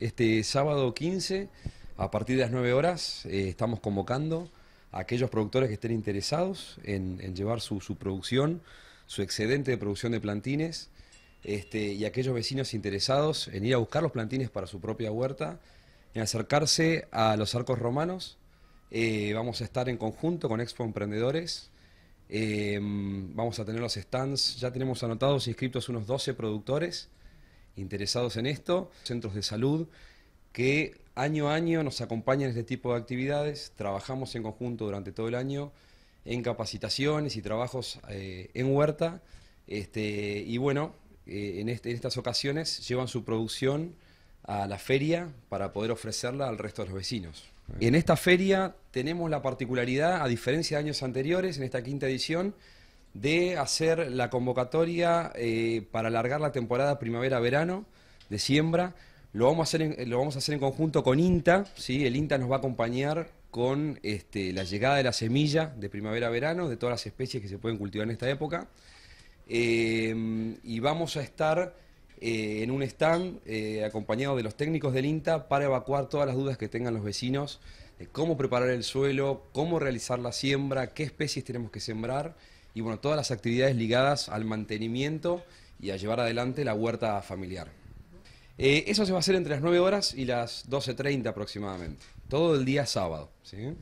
Este sábado 15, a partir de las 9 horas, eh, estamos convocando a aquellos productores que estén interesados en, llevar su, producción, su excedente de producción de plantines, este, y aquellos vecinos interesados en ir a buscar los plantines para su propia huerta, en acercarse a los arcos romanos. Eh, vamos a estar en conjunto con Expo Emprendedores. Eh, vamos a tener los stands, ya tenemos anotados inscritos unos 12 productores interesados en esto, centros de salud que año a año nos acompañan en este tipo de actividades, trabajamos en conjunto durante todo el año en capacitaciones y trabajos eh, en huerta, este, y bueno, eh, en, este, en estas ocasiones llevan su producción a la feria para poder ofrecerla al resto de los vecinos. En esta feria tenemos la particularidad, a diferencia de años anteriores, en esta quinta edición, de hacer la convocatoria eh, para alargar la temporada primavera-verano de siembra. Lo vamos, a hacer en, lo vamos a hacer en conjunto con INTA, ¿sí? el INTA nos va a acompañar con este, la llegada de la semilla de primavera-verano, de todas las especies que se pueden cultivar en esta época. Eh, y vamos a estar eh, en un stand acompañado de los técnicos del INTA para evacuar todas las dudas que tengan los vecinos de cómo preparar el suelo, cómo realizar la siembra, qué especies tenemos que sembrar y bueno, todas las actividades ligadas al mantenimiento y a llevar adelante la huerta familiar. Eh, eso se va a hacer entre las 9 horas y las 12.30 aproximadamente, todo el día sábado. ¿sí?